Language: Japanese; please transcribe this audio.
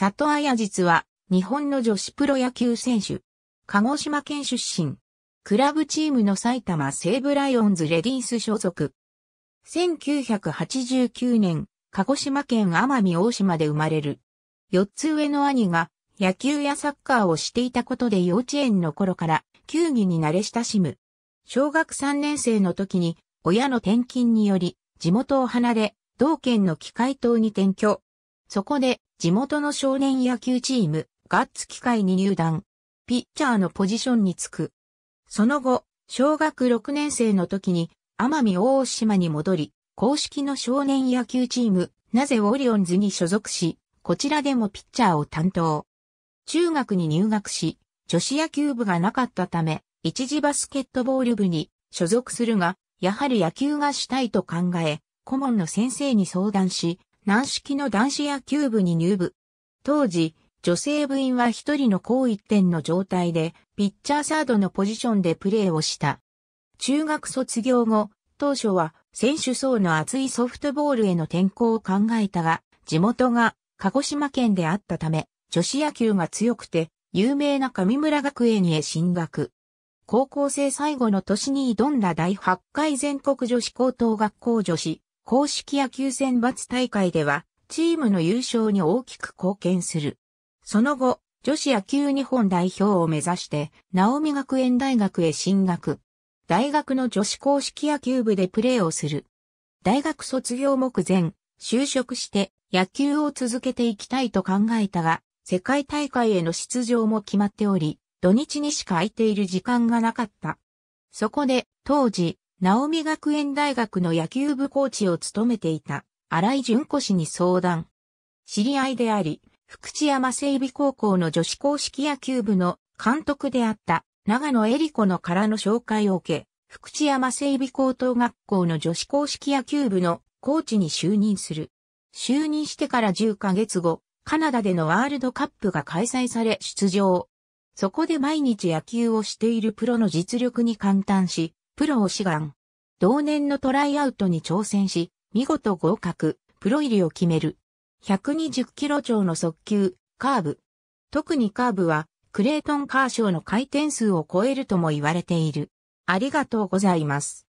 里綾実は、日本の女子プロ野球選手。鹿児島県出身。クラブチームの埼玉西武ライオンズレディース所属。1989年、鹿児島県奄美大島で生まれる。四つ上の兄が野球やサッカーをしていたことで幼稚園の頃から球技に慣れ親しむ。小学3年生の時に親の転勤により地元を離れ同県の機械島に転居。そこで、地元の少年野球チーム、ガッツ機械に入団。ピッチャーのポジションに就く。その後、小学6年生の時に、奄美大島に戻り、公式の少年野球チーム、なぜオリオンズに所属し、こちらでもピッチャーを担当。中学に入学し、女子野球部がなかったため、一時バスケットボール部に所属するが、やはり野球がしたいと考え、顧問の先生に相談し、軟式の男子野球部に入部。当時、女性部員は一人の高一点の状態で、ピッチャーサードのポジションでプレーをした。中学卒業後、当初は選手層の厚いソフトボールへの転向を考えたが、地元が鹿児島県であったため、女子野球が強くて、有名な上村学園へ進学。高校生最後の年に挑んだ第8回全国女子高等学校女子公式野球選抜大会では、チームの優勝に大きく貢献する。その後、女子野球日本代表を目指して、直美学園大学へ進学。大学の女子公式野球部でプレーをする。大学卒業目前、就職して野球を続けていきたいと考えたが、世界大会への出場も決まっており、土日にしか空いている時間がなかった。そこで、当時、直美学園大学の野球部コーチを務めていた荒井淳子氏に相談。知り合いであり、福知山整備高校の女子公式野球部の監督であった長野恵里子のからの紹介を受け、福知山整備高等学校の女子公式野球部のコーチに就任する。就任してから10ヶ月後、カナダでのワールドカップが開催され出場。そこで毎日野球をしているプロの実力に感嘆し、プロを志願。同年のトライアウトに挑戦し、見事合格、プロ入りを決める。120キロ超の速球、カーブ。特にカーブは、クレートン・カーショーの回転数を超えるとも言われている。ありがとうございます。